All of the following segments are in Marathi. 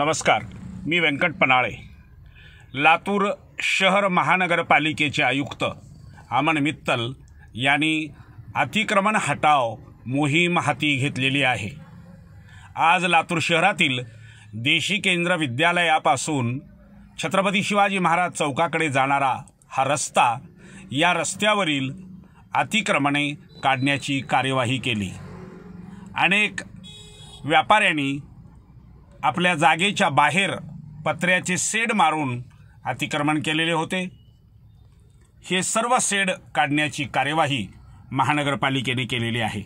नमस्कार मी व्यंकट पनाळे लातूर शहर महानगरपालिकेचे आयुक्त अमन मित्तल यांनी अतिक्रमण हटाव मोहीम हाती घेतलेली आहे आज लातूर शहरातील देशी केंद्र विद्यालयापासून छत्रपती शिवाजी महाराज चौकाकडे जाणारा हा रस्ता या रस्त्यावरील अतिक्रमणे काढण्याची कार्यवाही केली अनेक व्यापाऱ्यांनी आपल्या जागेच्या बाहेर पत्र्याचे सेड मारून अतिक्रमण केलेले होते हे सर्व सेड काढण्याची कार्यवाही महानगरपालिकेने केलेली आहे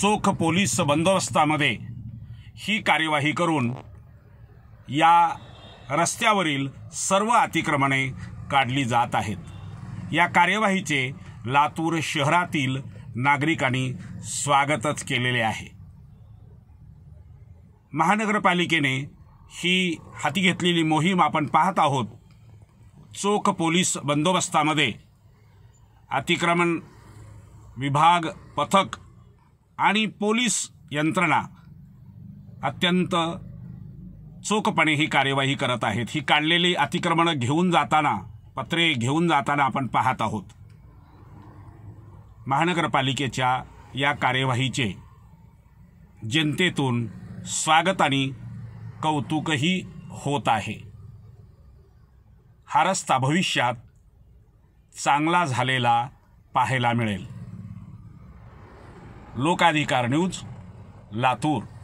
चोख पोलीस बंदोबस्तामध्ये ही कार्यवाही करून या रस्त्यावरील सर्व अतिक्रमणे काढली जात आहेत या कार्यवाहीचे लातूर शहरातील नागरिकांनी स्वागतच केलेले आहे महानगरपालिकेने ही हाती घेतलेली मोहीम आपण पाहत आहोत चोख पोलीस बंदोबस्तामध्ये अतिक्रमण विभाग पथक आणि पोलीस यंत्रणा अत्यंत चोखपणे ही कार्यवाही करत आहेत ही काढलेली अतिक्रमणं घेऊन जाताना पत्रे घेऊन जाताना आपण पाहत आहोत महानगरपालिकेच्या या कार्यवाहीचे जनतेतून स्वागत आणि कौतुकही होत आहे हा रस्ता भविष्यात चांगला झालेला पाहायला मिळेल लोकाधिकार न्यूज लातूर